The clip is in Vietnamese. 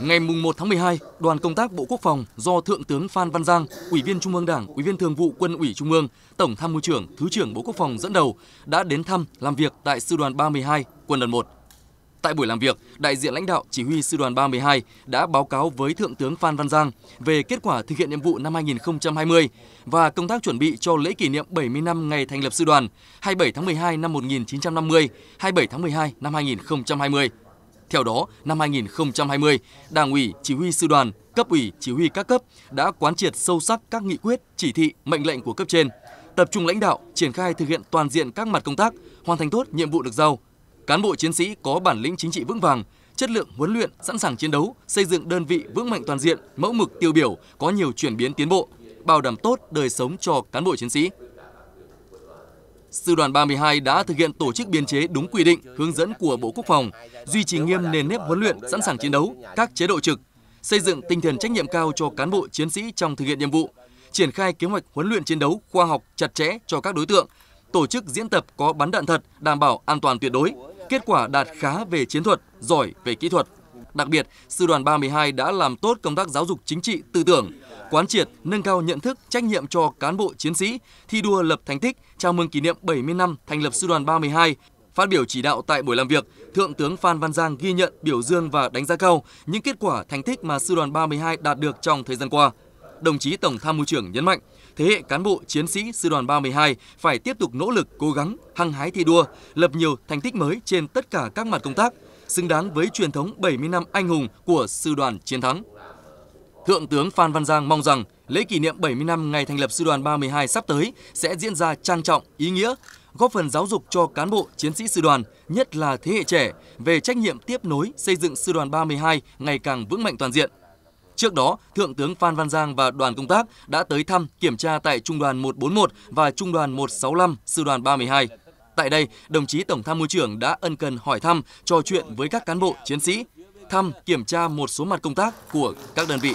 Ngày 1 tháng 12, đoàn công tác Bộ Quốc phòng do Thượng tướng Phan Văn Giang, Ủy viên Trung ương Đảng, Ủy viên Thường vụ Quân ủy Trung ương, Tổng tham mưu trưởng, Thứ trưởng Bộ Quốc phòng dẫn đầu đã đến thăm làm việc tại Sư đoàn 32, Quân đoàn 1. Tại buổi làm việc, đại diện lãnh đạo chỉ huy Sư đoàn 32 đã báo cáo với Thượng tướng Phan Văn Giang về kết quả thực hiện nhiệm vụ năm 2020 và công tác chuẩn bị cho lễ kỷ niệm 70 năm ngày thành lập Sư đoàn 27 tháng 12 năm 1950, 27 tháng 12 năm 2020. Theo đó, năm 2020, Đảng ủy, Chỉ huy sư đoàn, cấp ủy, chỉ huy các cấp đã quán triệt sâu sắc các nghị quyết, chỉ thị, mệnh lệnh của cấp trên, tập trung lãnh đạo, triển khai thực hiện toàn diện các mặt công tác, hoàn thành tốt nhiệm vụ được giao. Cán bộ chiến sĩ có bản lĩnh chính trị vững vàng, chất lượng huấn luyện, sẵn sàng chiến đấu, xây dựng đơn vị vững mạnh toàn diện, mẫu mực tiêu biểu, có nhiều chuyển biến tiến bộ, bảo đảm tốt đời sống cho cán bộ chiến sĩ. Sư đoàn 32 đã thực hiện tổ chức biên chế đúng quy định, hướng dẫn của Bộ Quốc phòng, duy trì nghiêm nền nếp huấn luyện, sẵn sàng chiến đấu, các chế độ trực, xây dựng tinh thần trách nhiệm cao cho cán bộ chiến sĩ trong thực hiện nhiệm vụ, triển khai kế hoạch huấn luyện chiến đấu khoa học chặt chẽ cho các đối tượng, tổ chức diễn tập có bắn đạn thật, đảm bảo an toàn tuyệt đối. Kết quả đạt khá về chiến thuật, giỏi về kỹ thuật. Đặc biệt, Sư đoàn 32 đã làm tốt công tác giáo dục chính trị, tư tưởng, quán triệt, nâng cao nhận thức, trách nhiệm cho cán bộ chiến sĩ, thi đua lập thành tích, chào mừng kỷ niệm 70 năm thành lập Sư đoàn 32. Phát biểu chỉ đạo tại buổi làm việc, Thượng tướng Phan Văn Giang ghi nhận, biểu dương và đánh giá cao những kết quả thành tích mà Sư đoàn 32 đạt được trong thời gian qua. Đồng chí Tổng tham mưu trưởng nhấn mạnh, thế hệ cán bộ chiến sĩ sư đoàn 32 phải tiếp tục nỗ lực, cố gắng, hăng hái thi đua, lập nhiều thành tích mới trên tất cả các mặt công tác, xứng đáng với truyền thống 70 năm anh hùng của Sư đoàn Chiến thắng. Thượng tướng Phan Văn Giang mong rằng lễ kỷ niệm 70 năm ngày thành lập Sư đoàn 32 sắp tới sẽ diễn ra trang trọng, ý nghĩa, góp phần giáo dục cho cán bộ, chiến sĩ sư đoàn, nhất là thế hệ trẻ, về trách nhiệm tiếp nối xây dựng Sư đoàn 32 ngày càng vững mạnh toàn diện. Trước đó, Thượng tướng Phan Văn Giang và đoàn công tác đã tới thăm, kiểm tra tại Trung đoàn 141 và Trung đoàn 165, Sư đoàn 32. Tại đây, đồng chí Tổng tham mưu trưởng đã ân cần hỏi thăm, trò chuyện với các cán bộ, chiến sĩ, thăm, kiểm tra một số mặt công tác của các đơn vị.